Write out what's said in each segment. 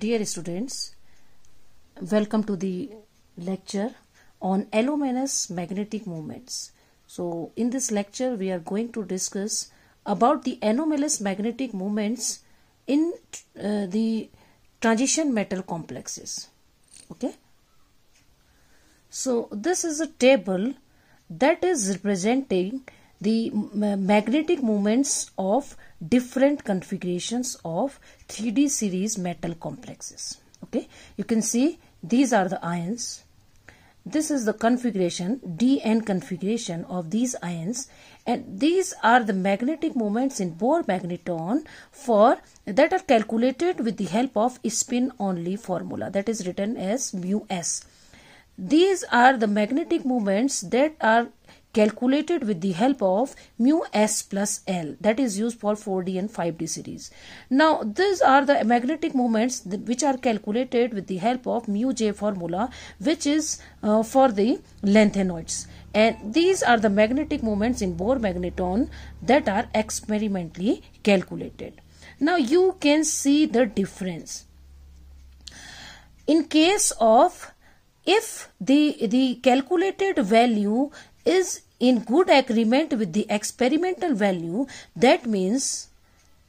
Dear students, welcome to the lecture on allomanous magnetic moments. So, in this lecture, we are going to discuss about the anomalous magnetic moments in uh, the transition metal complexes. Okay. So, this is a table that is representing the magnetic moments of different configurations of 3D series metal complexes. Okay, you can see these are the ions. This is the configuration, DN configuration of these ions and these are the magnetic moments in Bohr magneton for that are calculated with the help of spin only formula that is written as mu s. These are the magnetic moments that are calculated with the help of mu s plus L that is used for 4D and 5D series. Now these are the magnetic moments which are calculated with the help of mu j formula which is uh, for the lanthanoids and these are the magnetic moments in Bohr magneton that are experimentally calculated. Now you can see the difference. In case of if the the calculated value is in good agreement with the experimental value that means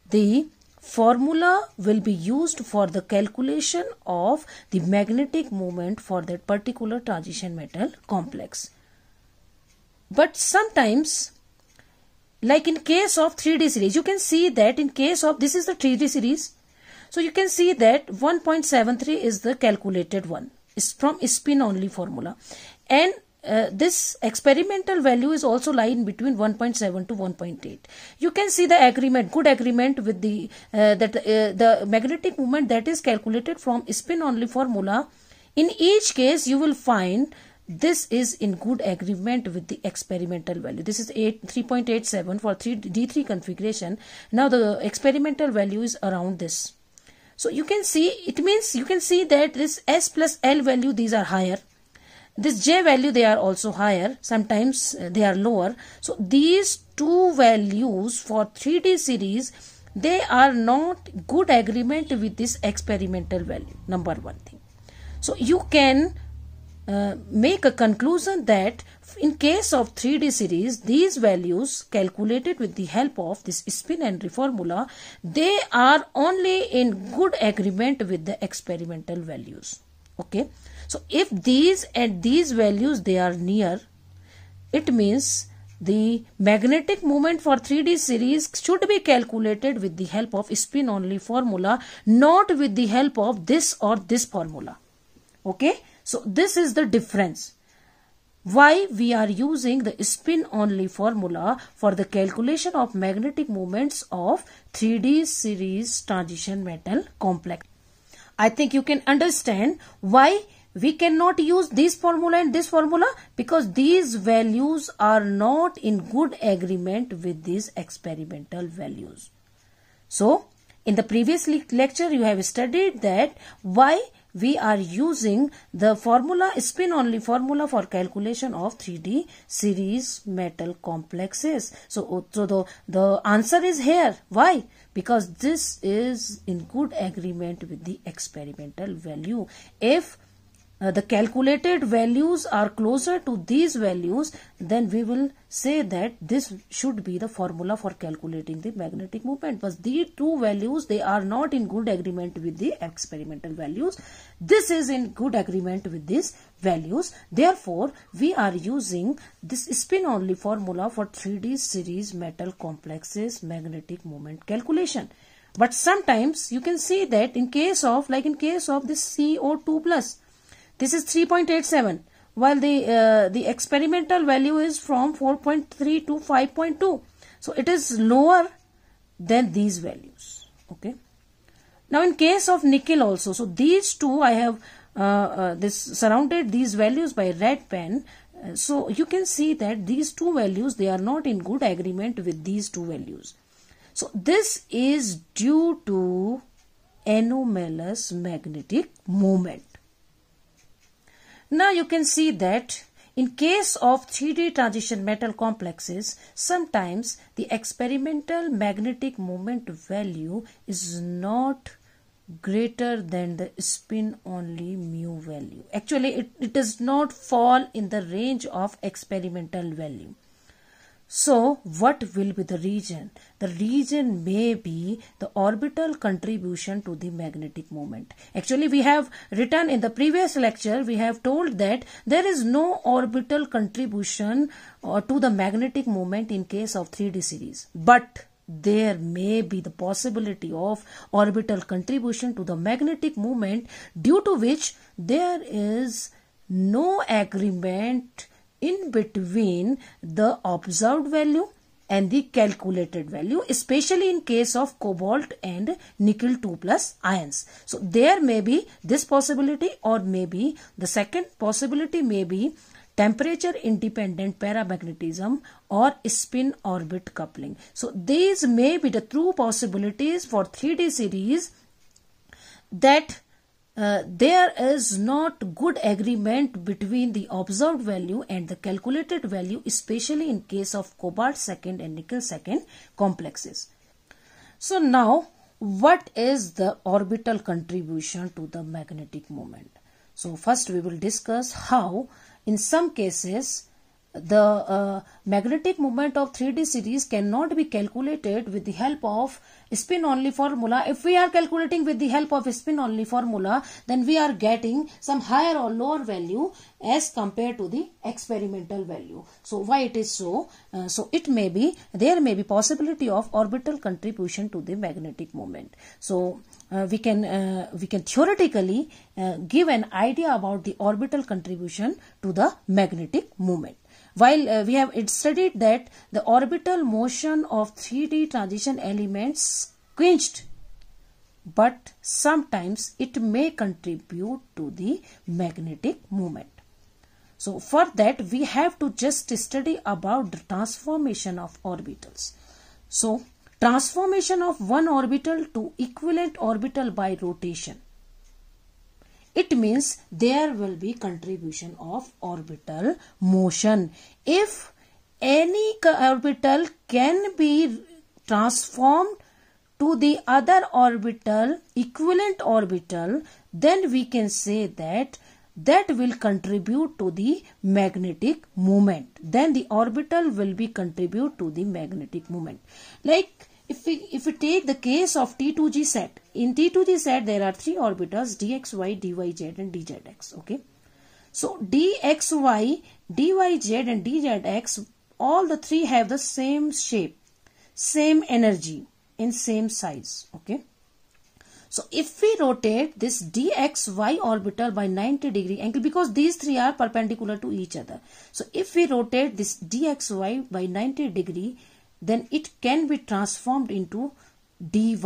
the formula will be used for the calculation of the magnetic moment for that particular transition metal complex. But sometimes like in case of 3D series you can see that in case of this is the 3D series so you can see that 1.73 is the calculated one. It's from spin only formula and uh, this experimental value is also lying between 1.7 to 1.8 you can see the agreement good agreement with the uh, that uh, the magnetic moment that is calculated from spin only formula in each case you will find this is in good agreement with the experimental value this is 3.87 for 3 d3 configuration now the experimental value is around this so you can see it means you can see that this s plus l value these are higher this j value they are also higher sometimes uh, they are lower so these two values for 3d series they are not good agreement with this experimental value number one thing so you can uh, make a conclusion that in case of 3D series, these values calculated with the help of this spin and reformula, they are only in good agreement with the experimental values. Okay. So if these and these values they are near, it means the magnetic moment for 3D series should be calculated with the help of spin only formula, not with the help of this or this formula. Okay, so this is the difference why we are using the spin only formula for the calculation of magnetic moments of 3D series transition metal complex. I think you can understand why we cannot use this formula and this formula because these values are not in good agreement with these experimental values. So, in the previous lecture you have studied that why we are using the formula spin only formula for calculation of 3D series metal complexes. So, oh, so the, the answer is here. Why? Because this is in good agreement with the experimental value. If uh, the calculated values are closer to these values, then we will say that this should be the formula for calculating the magnetic moment. Because these two values, they are not in good agreement with the experimental values. This is in good agreement with these values. Therefore, we are using this spin-only formula for 3D series metal complexes magnetic moment calculation. But sometimes you can see that in case of, like in case of this CO2 plus, this is 3.87 while the uh, the experimental value is from 4.3 to 5.2. So it is lower than these values. Okay. Now in case of nickel also, so these two I have uh, uh, this surrounded these values by red pen. Uh, so you can see that these two values, they are not in good agreement with these two values. So this is due to anomalous magnetic moment. Now you can see that in case of 3D transition metal complexes, sometimes the experimental magnetic moment value is not greater than the spin only mu value. Actually, it, it does not fall in the range of experimental value. So, what will be the region? The region may be the orbital contribution to the magnetic moment. Actually, we have written in the previous lecture, we have told that there is no orbital contribution uh, to the magnetic moment in case of 3D series. But there may be the possibility of orbital contribution to the magnetic moment due to which there is no agreement in between the observed value and the calculated value especially in case of cobalt and nickel 2 plus ions. So there may be this possibility or maybe the second possibility may be temperature independent paramagnetism or spin orbit coupling. So these may be the true possibilities for 3D series that uh, there is not good agreement between the observed value and the calculated value especially in case of cobalt second and nickel second complexes. So now what is the orbital contribution to the magnetic moment? So first we will discuss how in some cases the uh, magnetic moment of 3D series cannot be calculated with the help of spin only formula. If we are calculating with the help of spin only formula, then we are getting some higher or lower value as compared to the experimental value. So why it is so? Uh, so it may be, there may be possibility of orbital contribution to the magnetic moment. So uh, we can uh, we can theoretically uh, give an idea about the orbital contribution to the magnetic moment. While uh, we have studied that the orbital motion of 3D transition elements quenched but sometimes it may contribute to the magnetic moment. So for that we have to just study about the transformation of orbitals. So transformation of one orbital to equivalent orbital by rotation it means there will be contribution of orbital motion. If any orbital can be transformed to the other orbital, equivalent orbital, then we can say that that will contribute to the magnetic moment. Then the orbital will be contribute to the magnetic moment. Like if we, if we take the case of T2G set, in T to the Z, there are three orbitals dxy, dyz and dzx. Okay. So dxy, dyz and dzx, all the three have the same shape, same energy in same size. Okay. So if we rotate this dxy orbital by 90 degree angle because these three are perpendicular to each other. So if we rotate this dxy by 90 degree then it can be transformed into dyz,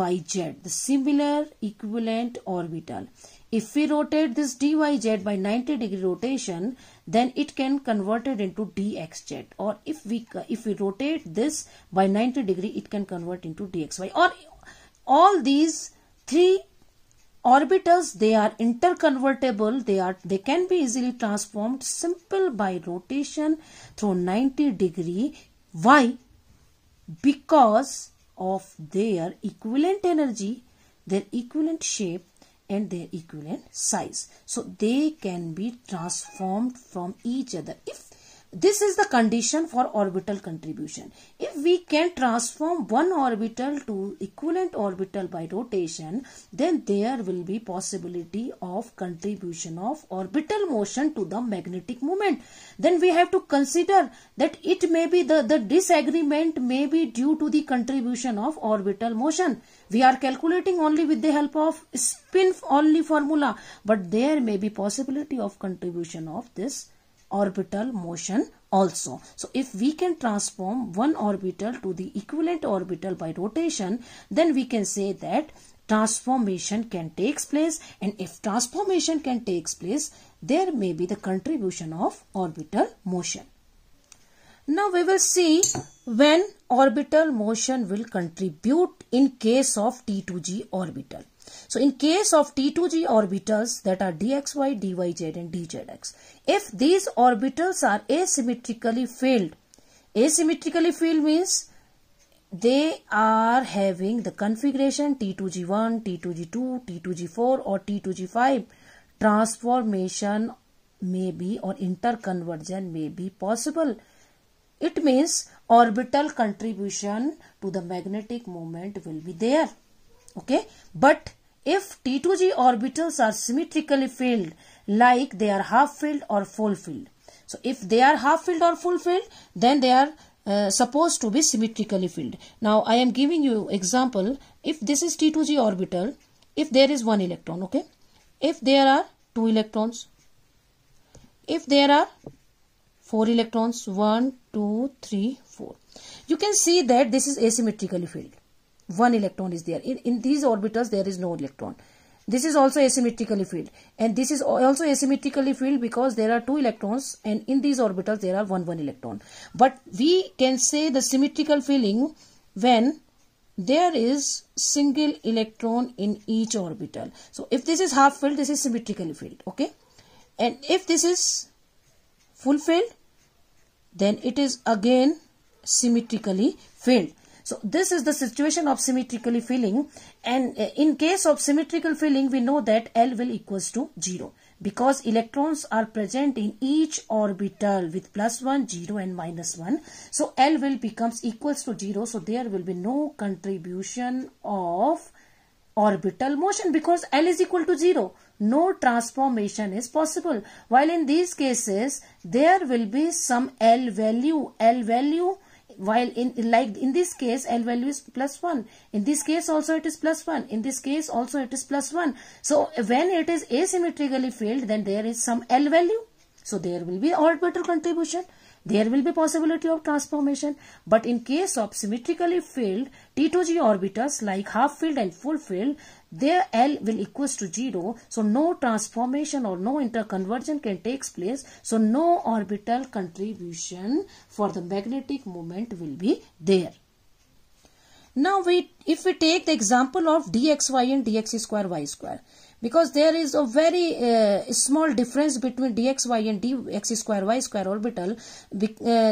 the similar equivalent orbital. If we rotate this dyz by 90 degree rotation, then it can converted into dxz. Or if we if we rotate this by 90 degree, it can convert into dxy. Or all these three orbitals they are interconvertible they are they can be easily transformed simple by rotation through 90 degree why because of their equivalent energy, their equivalent shape and their equivalent size. So they can be transformed from each other if this is the condition for orbital contribution. If we can transform one orbital to equivalent orbital by rotation, then there will be possibility of contribution of orbital motion to the magnetic moment. Then we have to consider that it may be the, the disagreement may be due to the contribution of orbital motion. We are calculating only with the help of spin only formula, but there may be possibility of contribution of this orbital motion also. So if we can transform one orbital to the equivalent orbital by rotation, then we can say that transformation can takes place and if transformation can takes place, there may be the contribution of orbital motion. Now we will see when orbital motion will contribute in case of T2G orbital. So in case of T2G orbitals that are dxy, dyz and dzx, if these orbitals are asymmetrically filled, asymmetrically filled means they are having the configuration T2G1, T2G2, T2G4 or T2G5 transformation may be or interconversion may be possible. It means orbital contribution to the magnetic moment will be there okay but if T2G orbitals are symmetrically filled like they are half filled or full filled so if they are half filled or full filled then they are uh, supposed to be symmetrically filled now I am giving you example if this is T2G orbital if there is one electron okay if there are two electrons if there are four electrons one two three four you can see that this is asymmetrically filled one electron is there. In, in these orbitals, there is no electron. This is also asymmetrically filled. And this is also asymmetrically filled because there are two electrons and in these orbitals, there are one, one electron. But we can say the symmetrical filling when there is single electron in each orbital. So, if this is half filled, this is symmetrically filled. Okay. And if this is full filled, then it is again symmetrically filled. So this is the situation of symmetrically filling and uh, in case of symmetrical filling we know that L will equals to 0 because electrons are present in each orbital with plus 1, 0 and minus 1. So L will becomes equals to 0 so there will be no contribution of orbital motion because L is equal to 0. No transformation is possible. While in these cases, there will be some L value. L value while in like in this case L value is plus 1. In this case also it is plus 1. In this case also it is plus 1. So when it is asymmetrically filled then there is some L value. So there will be orbital contribution. There will be possibility of transformation. But in case of symmetrically filled T2G orbitals like half filled and full filled there L will equals to 0. So no transformation or no interconversion can takes place. So no orbital contribution for the magnetic moment will be there. Now we, if we take the example of dxy and dx square y square, because there is a very uh, small difference between dxy and dx square y square orbital, uh,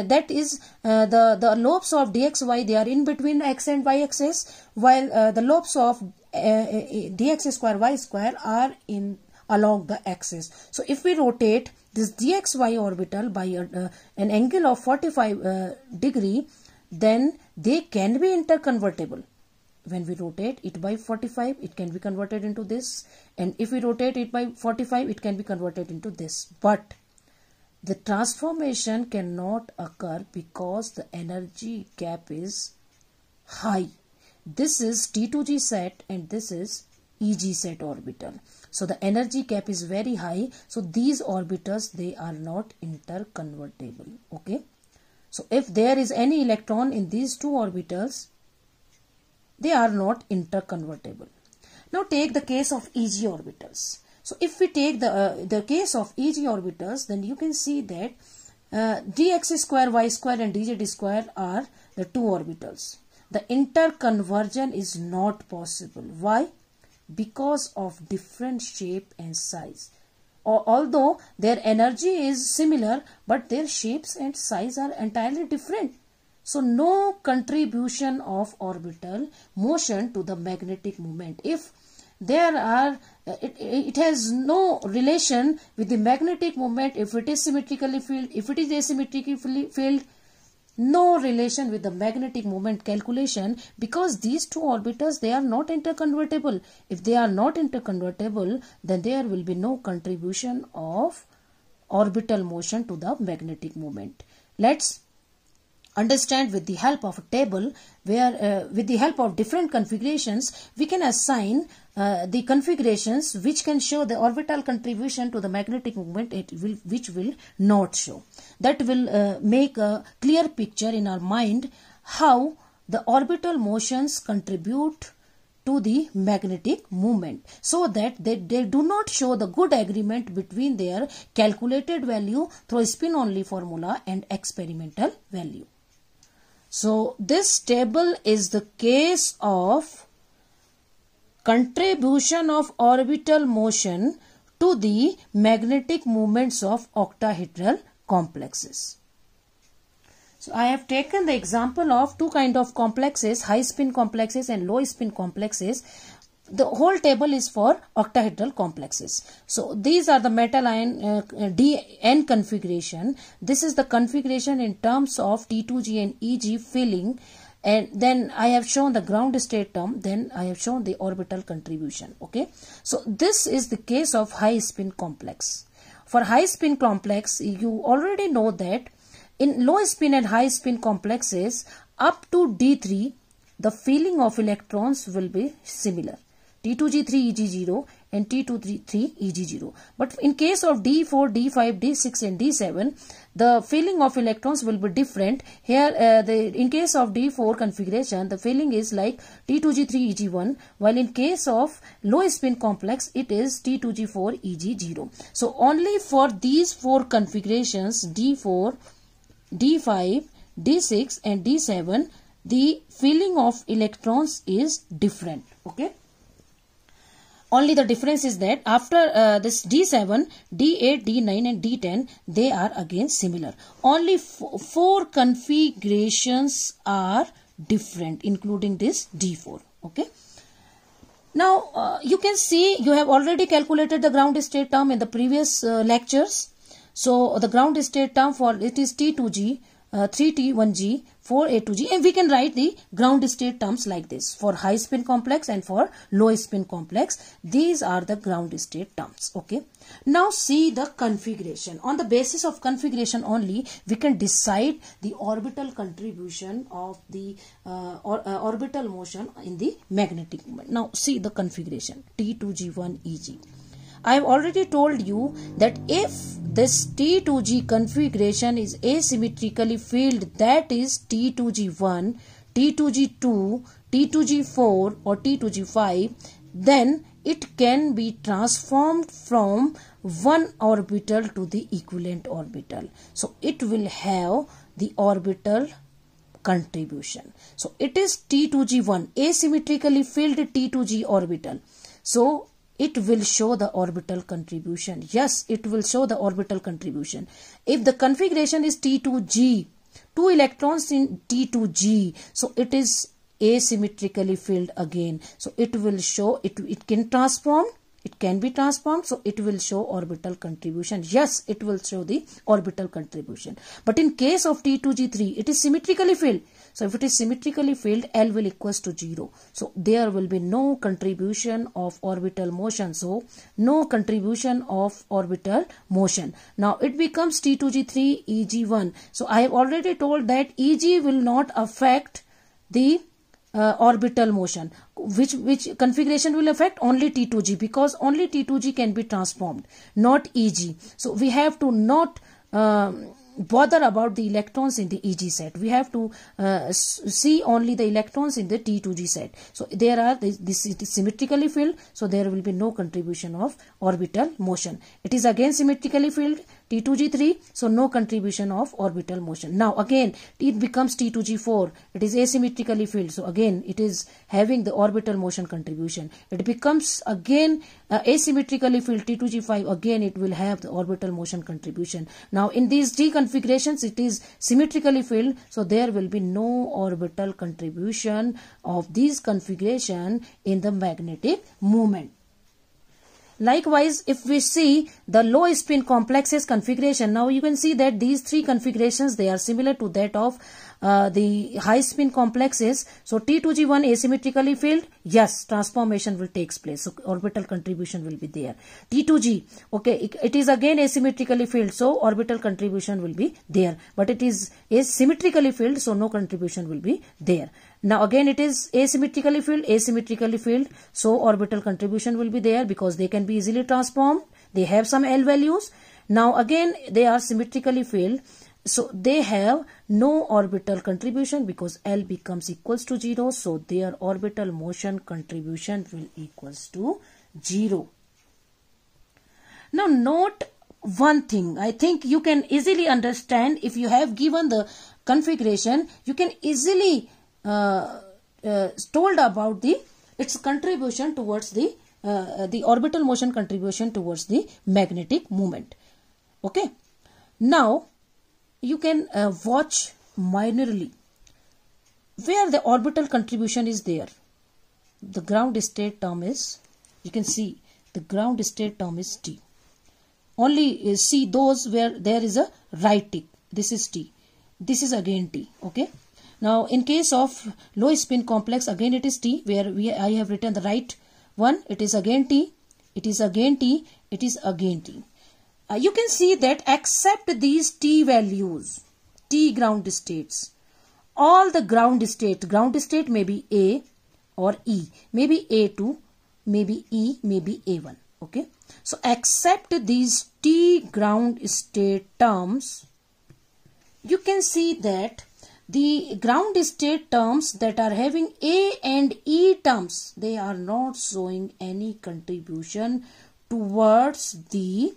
that is uh, the, the lobes of dxy, they are in between x and y axis, while uh, the lobes of uh, uh, uh, dx square y square are in along the axis. So if we rotate this dxy orbital by a, uh, an angle of 45 uh, degree, then they can be interconvertible. When we rotate it by 45, it can be converted into this. And if we rotate it by 45, it can be converted into this. But the transformation cannot occur because the energy gap is high. This is T2G set and this is EG set orbital. So the energy cap is very high. So these orbitals, they are not interconvertible. Okay. So if there is any electron in these two orbitals, they are not interconvertible. Now take the case of EG orbitals. So if we take the, uh, the case of EG orbitals, then you can see that uh, dx square, y square and dz square are the two orbitals the interconversion is not possible. Why? Because of different shape and size. Or, although their energy is similar, but their shapes and size are entirely different. So, no contribution of orbital motion to the magnetic moment. If there are it, it has no relation with the magnetic moment if it is symmetrically filled, if it is asymmetrically filled, no relation with the magnetic moment calculation because these two orbitals they are not interconvertible if they are not interconvertible then there will be no contribution of orbital motion to the magnetic moment let's understand with the help of a table where uh, with the help of different configurations we can assign uh, the configurations which can show the orbital contribution to the magnetic moment, it will, which will not show. That will uh, make a clear picture in our mind how the orbital motions contribute to the magnetic moment. so that they, they do not show the good agreement between their calculated value through spin only formula and experimental value. So this table is the case of contribution of orbital motion to the magnetic moments of octahedral complexes. So I have taken the example of two kind of complexes, high spin complexes and low spin complexes. The whole table is for octahedral complexes. So these are the metal ion uh, DN configuration. This is the configuration in terms of T2G and EG filling and then I have shown the ground state term then I have shown the orbital contribution okay so this is the case of high spin complex for high spin complex you already know that in low spin and high spin complexes up to D3 the filling of electrons will be similar T2G3 EG0 and T233 Eg0. But in case of D4, D5, D6 and D7, the filling of electrons will be different. Here, uh, the, in case of D4 configuration, the filling is like T2G3 Eg1, while in case of low spin complex, it is T2G4 Eg0. So, only for these four configurations, D4, D5, D6 and D7, the filling of electrons is different. Okay. Only the difference is that after uh, this D7, D8, D9 and D10, they are again similar. Only four configurations are different including this D4. Okay. Now, uh, you can see you have already calculated the ground state term in the previous uh, lectures. So, the ground state term for it is T2G uh, 3T1G, 4A2G and we can write the ground state terms like this for high spin complex and for low spin complex. These are the ground state terms. Okay. Now see the configuration. On the basis of configuration only we can decide the orbital contribution of the uh, or, uh, orbital motion in the magnetic moment. Now see the configuration T2G1EG. I have already told you that if this T2G configuration is asymmetrically filled that is T2G1, T2G2, T2G4 or T2G5 then it can be transformed from one orbital to the equivalent orbital. So it will have the orbital contribution. So it is T2G1 asymmetrically filled T2G orbital. So it will show the orbital contribution. Yes, it will show the orbital contribution. If the configuration is T2G, two electrons in T2G, so it is asymmetrically filled again. So it will show, it, it can transform, it can be transformed, so it will show orbital contribution. Yes, it will show the orbital contribution. But in case of T2G3, it is symmetrically filled. So if it is symmetrically filled, L will equal to 0. So there will be no contribution of orbital motion. So no contribution of orbital motion. Now it becomes T2G3 EG1. So I have already told that EG will not affect the uh, orbital motion which which configuration will affect only t2g because only t2g can be transformed not eg so we have to not um, bother about the electrons in the EG set. We have to uh, see only the electrons in the T2G set. So there are this, this is symmetrically filled. So there will be no contribution of orbital motion. It is again symmetrically filled T2G3, so no contribution of orbital motion. Now again, it becomes T2G4. It is asymmetrically filled, so again it is having the orbital motion contribution. It becomes again uh, asymmetrically filled T2G5. Again, it will have the orbital motion contribution. Now in these three configurations, it is symmetrically filled, so there will be no orbital contribution of these configuration in the magnetic moment. Likewise, if we see the low spin complexes configuration, now you can see that these three configurations, they are similar to that of uh, the high spin complexes, So T2G1 asymmetrically filled, yes, transformation will takes place. So orbital contribution will be there. T2G, okay, it, it is again asymmetrically filled, so orbital contribution will be there. But it is asymmetrically filled, so no contribution will be there. Now again it is asymmetrically filled, asymmetrically filled, so orbital contribution will be there because they can be easily transformed. They have some L values. Now again they are symmetrically filled so they have no orbital contribution because L becomes equals to 0. So their orbital motion contribution will equals to 0. Now note one thing. I think you can easily understand if you have given the configuration, you can easily uh, uh, told about the its contribution towards the uh, the orbital motion contribution towards the magnetic moment. Okay. Now you can uh, watch minorly where the orbital contribution is there the ground state term is you can see the ground state term is t only uh, see those where there is a right tick this is t this is again t okay now in case of low spin complex again it is t where we i have written the right one it is again t it is again t it is again t uh, you can see that except these t values, t ground states, all the ground state, ground state may be A or E, maybe A2, maybe E, maybe A1. Okay. So except these t ground state terms, you can see that the ground state terms that are having A and E terms, they are not showing any contribution towards the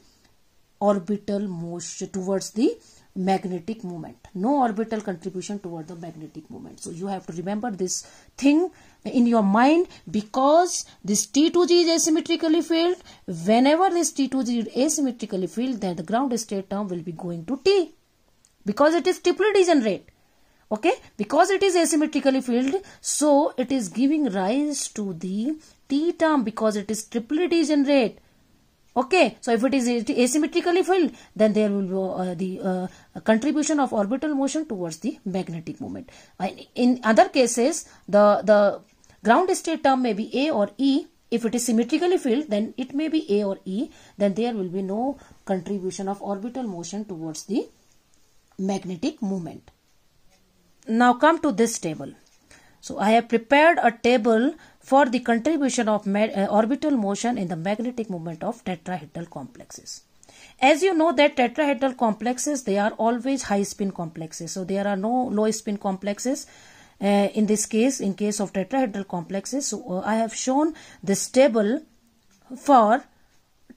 orbital motion towards the magnetic moment no orbital contribution toward the magnetic moment so you have to remember this thing in your mind because this t2g is asymmetrically filled whenever this t2g is asymmetrically filled then the ground state term will be going to t because it is triple degenerate okay because it is asymmetrically filled so it is giving rise to the t term because it is triple degenerate okay so if it is asymmetrically filled then there will be uh, the uh, contribution of orbital motion towards the magnetic moment in other cases the the ground state term may be a or e if it is symmetrically filled then it may be a or e then there will be no contribution of orbital motion towards the magnetic moment now come to this table so i have prepared a table for the contribution of uh, orbital motion in the magnetic movement of tetrahedral complexes. As you know that tetrahedral complexes, they are always high spin complexes. So there are no low spin complexes. Uh, in this case, in case of tetrahedral complexes, so uh, I have shown this table for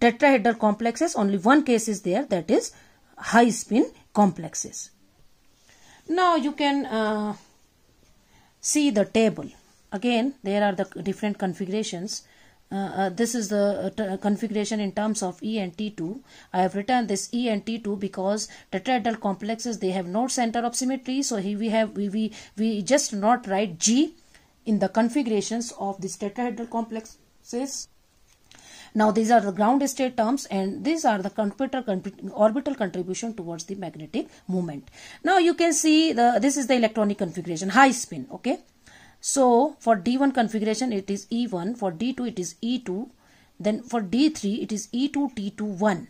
tetrahedral complexes. Only one case is there that is high spin complexes. Now you can uh, see the table again there are the different configurations uh, uh, this is the uh, uh, configuration in terms of E and T2. I have written this E and T2 because tetrahedral complexes they have no center of symmetry. So here we have we we, we just not write G in the configurations of these tetrahedral complexes. Now these are the ground state terms and these are the computer orbital contribution towards the magnetic moment. Now you can see the this is the electronic configuration high spin. Okay so for D1 configuration it is E1, for D2 it is E2, then for D3 it is E2 T2 1,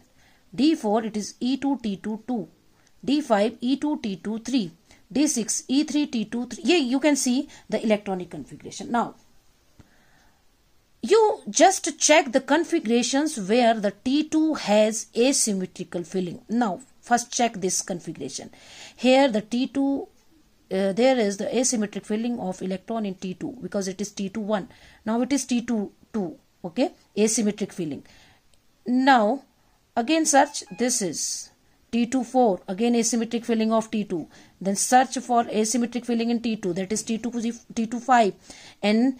D4 it is E2 T2 2, D5 E2 T2 3, D6 E3 T2 3. Yeah, you can see the electronic configuration. Now you just check the configurations where the T2 has asymmetrical filling. Now first check this configuration. Here the T2 uh, there is the asymmetric filling of electron in T2 because it is T2 one. Now it is T2 two. okay, asymmetric filling. Now, again search, this is t 2 four. again asymmetric filling of T2. Then search for asymmetric filling in T2, that is T2, five. And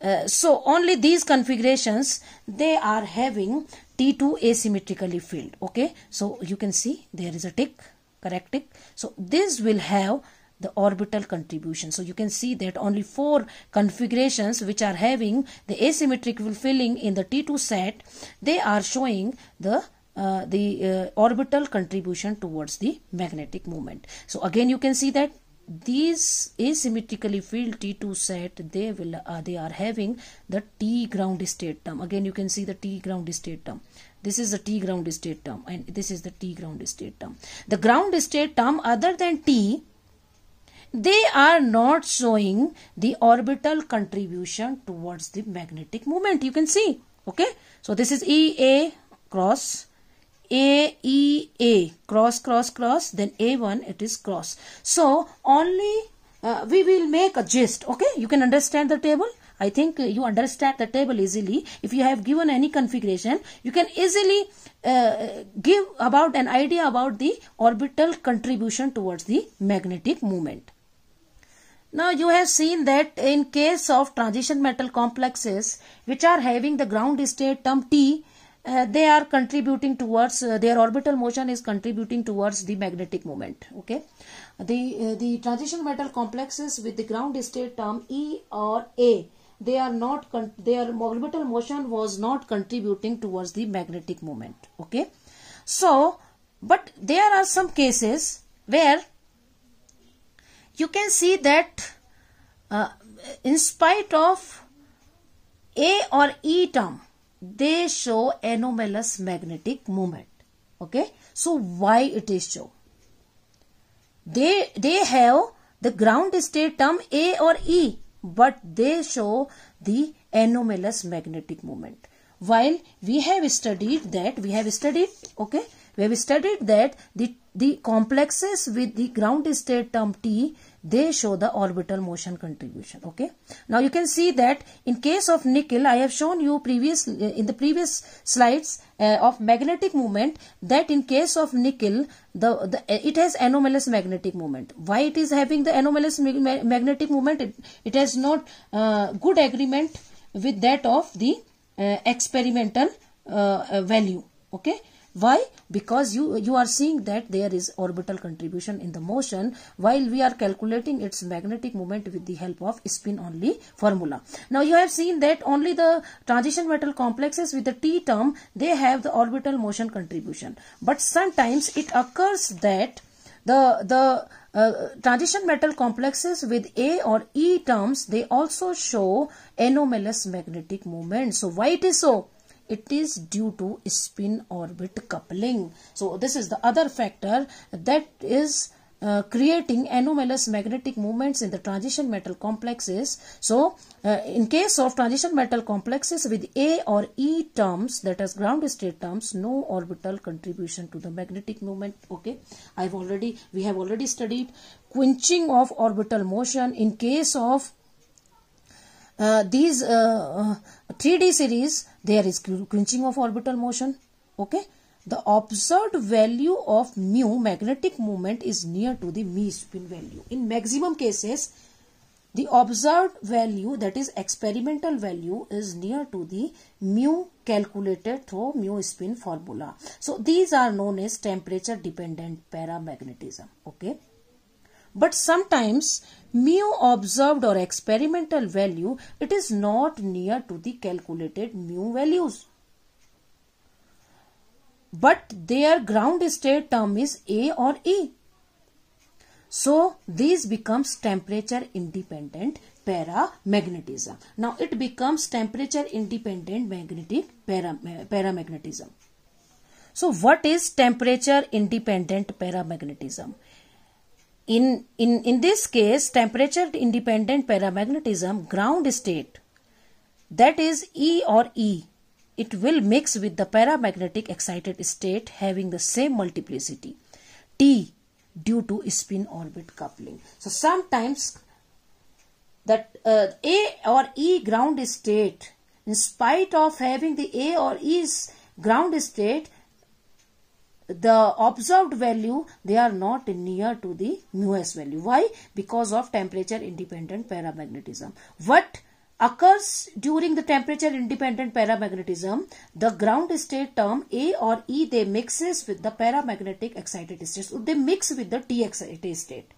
uh, so only these configurations, they are having T2 asymmetrically filled, okay. So you can see there is a tick, correct tick. So this will have the orbital contribution. So you can see that only four configurations which are having the asymmetrical filling in the T2 set, they are showing the uh, the uh, orbital contribution towards the magnetic moment. So again you can see that these asymmetrically filled T2 set they will uh, they are having the T ground state term. Again you can see the T ground state term. This is the T ground state term and this is the T ground state term. The ground state term other than T they are not showing the orbital contribution towards the magnetic moment. You can see. Okay. So this is EA cross a E A cross cross cross then A1 it is cross. So only uh, we will make a gist okay you can understand the table I think uh, you understand the table easily if you have given any configuration you can easily uh, give about an idea about the orbital contribution towards the magnetic moment. Now you have seen that in case of transition metal complexes which are having the ground state term T, uh, they are contributing towards uh, their orbital motion is contributing towards the magnetic moment. Okay, the uh, the transition metal complexes with the ground state term E or A, they are not their orbital motion was not contributing towards the magnetic moment. Okay, so but there are some cases where you can see that uh, in spite of A or E term, they show anomalous magnetic moment. Okay, so why it is so? They they have the ground state term A or E, but they show the anomalous magnetic moment. While we have studied that, we have studied, okay, we have studied that the, the complexes with the ground state term T they show the orbital motion contribution okay now you can see that in case of nickel i have shown you previous in the previous slides uh, of magnetic moment that in case of nickel the, the, it has anomalous magnetic moment why it is having the anomalous ma magnetic moment it, it has not uh, good agreement with that of the uh, experimental uh, uh, value okay why? Because you, you are seeing that there is orbital contribution in the motion while we are calculating its magnetic moment with the help of spin only formula. Now you have seen that only the transition metal complexes with the T term, they have the orbital motion contribution. But sometimes it occurs that the, the uh, transition metal complexes with A or E terms, they also show anomalous magnetic moment. So why it is so? it is due to spin orbit coupling. So this is the other factor that is uh, creating anomalous magnetic moments in the transition metal complexes. So, uh, in case of transition metal complexes with A or E terms, that is ground state terms, no orbital contribution to the magnetic moment. Okay, I've already, we have already studied quenching of orbital motion in case of uh, these uh, 3D uh, series, there is crunching of orbital motion. Okay. The observed value of mu magnetic moment is near to the mu spin value. In maximum cases, the observed value that is experimental value is near to the mu calculated through mu spin formula. So these are known as temperature dependent paramagnetism. Okay. But sometimes mu observed or experimental value, it is not near to the calculated mu values. But their ground state term is A or E. So, this becomes temperature independent paramagnetism. Now, it becomes temperature independent magnetic paramagnetism. So, what is temperature independent paramagnetism? In, in, in this case, temperature independent paramagnetism ground state that is E or E. It will mix with the paramagnetic excited state having the same multiplicity T due to spin orbit coupling. So sometimes that uh, A or E ground state in spite of having the A or E ground state the observed value they are not near to the mu s value why because of temperature independent paramagnetism what occurs during the temperature independent paramagnetism the ground state term a or e they mixes with the paramagnetic excited state so they mix with the t excited state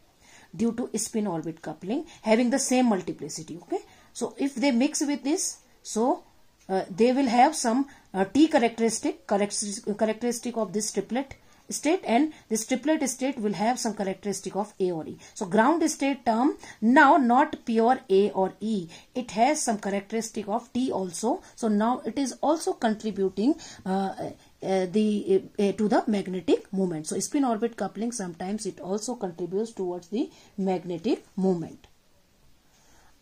due to spin orbit coupling having the same multiplicity okay so if they mix with this so uh, they will have some uh, T characteristic, characteristic of this triplet state and this triplet state will have some characteristic of A or E. So ground state term now not pure A or E. It has some characteristic of T also. So now it is also contributing uh, uh, the uh, to the magnetic moment. So spin orbit coupling sometimes it also contributes towards the magnetic moment.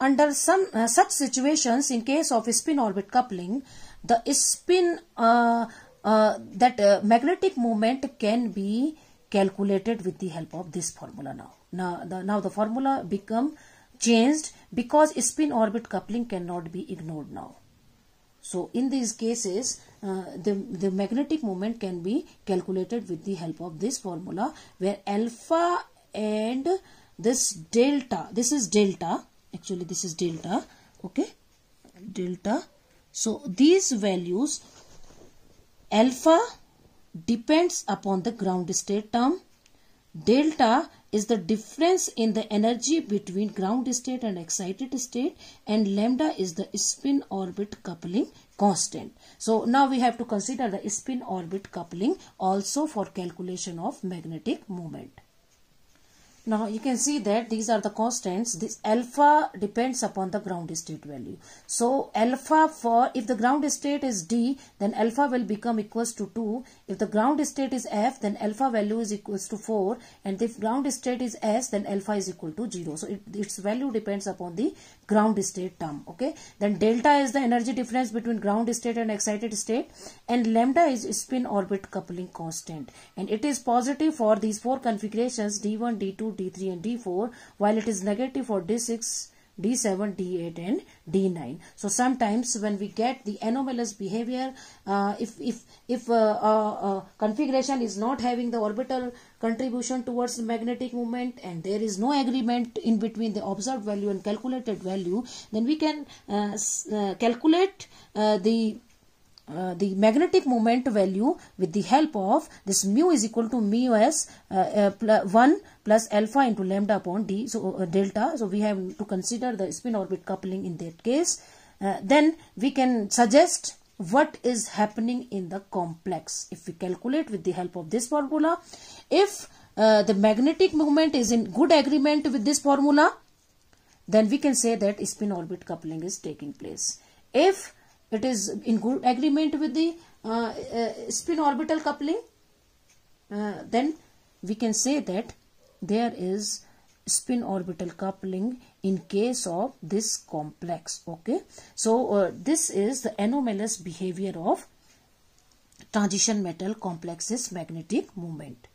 Under some uh, such situations, in case of spin-orbit coupling, the spin uh, uh, that uh, magnetic moment can be calculated with the help of this formula now. Now the, now the formula become changed because spin-orbit coupling cannot be ignored now. So in these cases, uh, the, the magnetic moment can be calculated with the help of this formula where alpha and this delta, this is delta actually this is delta okay delta so these values alpha depends upon the ground state term delta is the difference in the energy between ground state and excited state and lambda is the spin orbit coupling constant. So now we have to consider the spin orbit coupling also for calculation of magnetic moment. Now you can see that these are the constants. This alpha depends upon the ground state value. So alpha for if the ground state is D then alpha will become equals to 2. If the ground state is F then alpha value is equals to 4 and if ground state is S then alpha is equal to 0. So it, its value depends upon the ground state term. Okay. Then delta is the energy difference between ground state and excited state and lambda is spin orbit coupling constant and it is positive for these four configurations D1, D2, D3 and D4 while it is negative for D6 D7, D8 and D9. So sometimes when we get the anomalous behavior, uh, if, if, if uh, uh, uh, configuration is not having the orbital contribution towards the magnetic moment and there is no agreement in between the observed value and calculated value, then we can uh, uh, calculate the uh, the magnetic moment value with the help of this mu is equal to mu s uh, uh, 1 plus alpha into lambda upon d so uh, delta so we have to consider the spin orbit coupling in that case uh, then we can suggest what is happening in the complex if we calculate with the help of this formula if the magnetic moment is in good agreement with this formula then we can say that spin orbit coupling is taking place if it is in good agreement with the uh, uh spin orbital coupling. Uh, then we can say that there is spin orbital coupling in case of this complex okay so uh, this is the anomalous behavior of transition metal complexes magnetic moment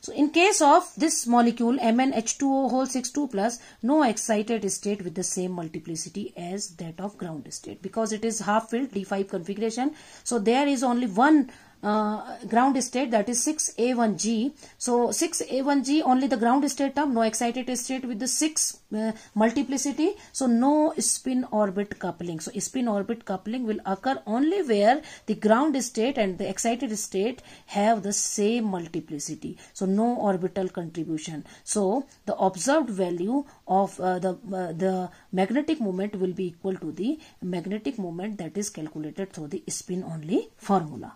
so in case of this molecule MnH2O whole 6,2 plus, no excited state with the same multiplicity as that of ground state because it is half filled D5 configuration. So there is only one uh, ground state that is 6A1G. So 6A1G only the ground state term, no excited state with the 6 uh, multiplicity. So no spin orbit coupling. So spin orbit coupling will occur only where the ground state and the excited state have the same multiplicity. So no orbital contribution. So the observed value of uh, the, uh, the magnetic moment will be equal to the magnetic moment that is calculated through the spin only formula.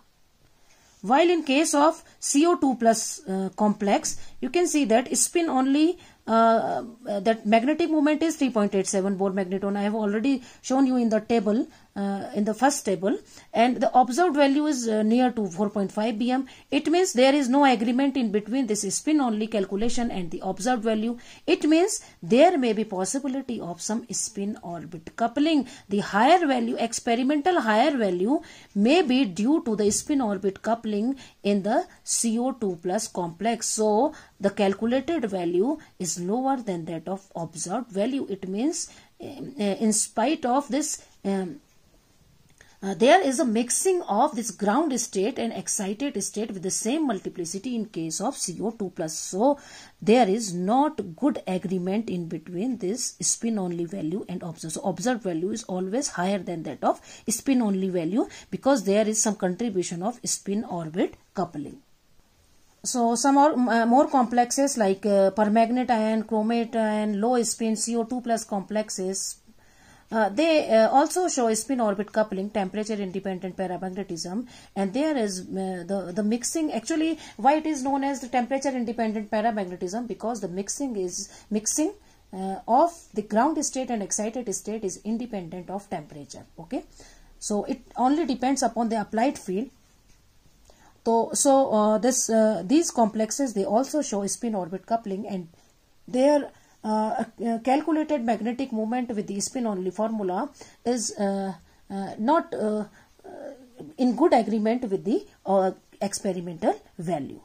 While in case of CO2 plus uh, complex, you can see that spin only uh, that magnetic moment is 3.87 Bohr magneton. I have already shown you in the table, uh, in the first table. And the observed value is uh, near to 4.5 bm. It means there is no agreement in between this spin only calculation and the observed value. It means there may be possibility of some spin orbit coupling. The higher value, experimental higher value may be due to the spin orbit coupling in the CO2 plus complex. So, the calculated value is lower than that of observed value. It means eh, eh, in spite of this um, uh, there is a mixing of this ground state and excited state with the same multiplicity in case of CO2 plus. So, there is not good agreement in between this spin only value and observed. So, observed value is always higher than that of spin only value because there is some contribution of spin orbit coupling. So some are uh, more complexes like uh, permanganate ion, chromate ion, low spin CO2 plus complexes. Uh, they uh, also show spin orbit coupling, temperature independent paramagnetism, and there is uh, the the mixing. Actually, why it is known as the temperature independent paramagnetism because the mixing is mixing uh, of the ground state and excited state is independent of temperature. Okay, so it only depends upon the applied field so, so uh, this uh, these complexes they also show spin orbit coupling and their uh, calculated magnetic moment with the spin only formula is not in good agreement with the experimental value.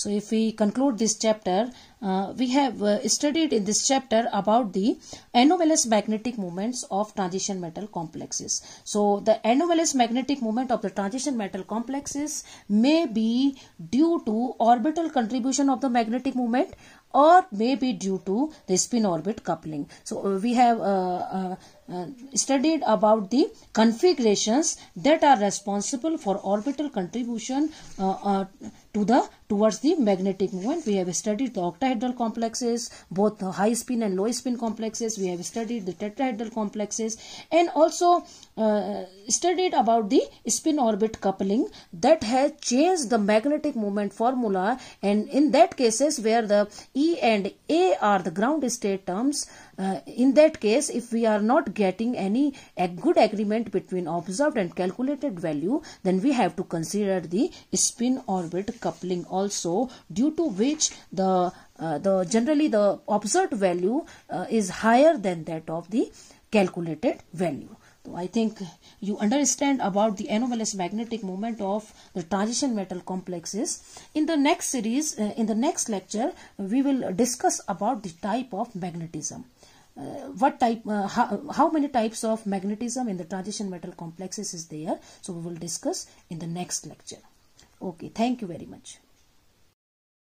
So if we conclude this chapter, uh, we have uh, studied in this chapter about the anomalous magnetic moments of transition metal complexes. So the anomalous magnetic moment of the transition metal complexes may be due to orbital contribution of the magnetic moment or may be due to the spin orbit coupling. So uh, we have uh, uh, uh, studied about the configurations that are responsible for orbital contribution uh, uh, to the towards the magnetic moment. We have studied the octahedral complexes, both high spin and low spin complexes. We have studied the tetrahedral complexes and also uh, studied about the spin orbit coupling that has changed the magnetic moment formula and in that cases where the E and A are the ground state terms uh, in that case if we are not getting any good agreement between observed and calculated value then we have to consider the spin orbit coupling also due to which the uh, the generally the observed value uh, is higher than that of the calculated value so I think you understand about the anomalous magnetic moment of the transition metal complexes. In the next series, uh, in the next lecture, we will discuss about the type of magnetism what type, uh, how, how many types of magnetism in the transition metal complexes is there. So we will discuss in the next lecture. Okay, thank you very much.